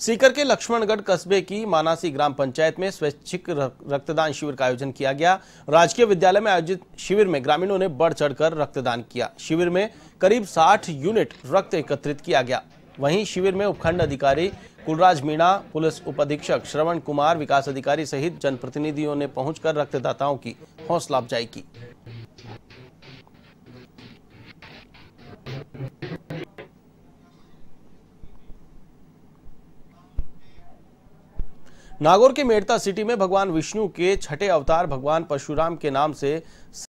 सीकर के लक्ष्मणगढ़ कस्बे की मानासी ग्राम पंचायत में स्वैच्छिक रक्तदान शिविर का आयोजन किया गया राजकीय विद्यालय में आयोजित शिविर में ग्रामीणों ने बढ़ चढ़कर रक्तदान किया शिविर में करीब 60 यूनिट रक्त एकत्रित किया गया वहीं शिविर में उपखंड अधिकारी कुलराज मीणा पुलिस उप अधीक्षक श्रवण कुमार विकास अधिकारी सहित जनप्रतिनिधियों ने पहुंचकर रक्तदाताओं की हौसला अफजाई की नागौर के मेड़ता सिटी में भगवान विष्णु के छठे अवतार भगवान परशुराम के नाम से